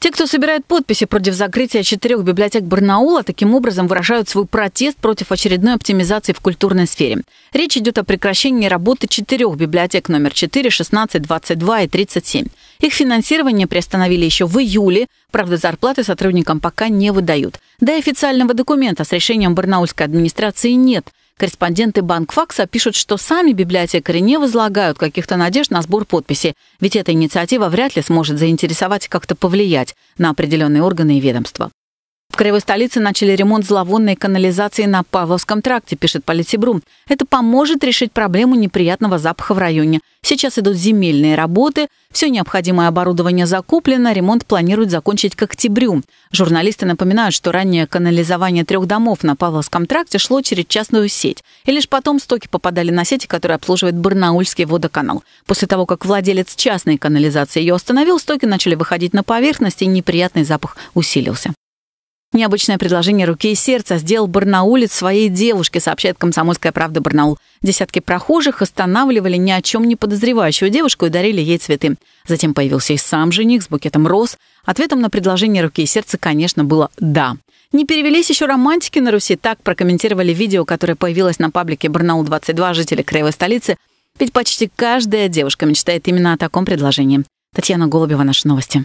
Те, кто собирает подписи против закрытия четырех библиотек Барнаула, таким образом выражают свой протест против очередной оптимизации в культурной сфере. Речь идет о прекращении работы четырех библиотек номер 4, 16, 22 и 37. Их финансирование приостановили еще в июле, правда, зарплаты сотрудникам пока не выдают. Да и официального документа с решением барнаульской администрации нет – Корреспонденты Банкфакса пишут, что сами библиотекари не возлагают каких-то надежд на сбор подписей, ведь эта инициатива вряд ли сможет заинтересовать и как-то повлиять на определенные органы и ведомства. В краевой столице начали ремонт зловонной канализации на Павловском тракте, пишет Политибрум. Это поможет решить проблему неприятного запаха в районе. Сейчас идут земельные работы, все необходимое оборудование закуплено, ремонт планируют закончить к октябрю. Журналисты напоминают, что ранее канализование трех домов на Павловском тракте шло через частную сеть. И лишь потом стоки попадали на сети, которые обслуживает Барнаульский водоканал. После того, как владелец частной канализации ее остановил, стоки начали выходить на поверхность, и неприятный запах усилился. Необычное предложение руки и сердца сделал Барнаулец своей девушке, сообщает «Комсомольская правда» Барнаул. Десятки прохожих останавливали ни о чем не подозревающую девушку и дарили ей цветы. Затем появился и сам жених с букетом роз. Ответом на предложение руки и сердца, конечно, было «да». Не перевелись еще романтики на Руси, так прокомментировали видео, которое появилось на паблике «Барнаул-22» жители краевой столицы, ведь почти каждая девушка мечтает именно о таком предложении. Татьяна Голубева, наши новости.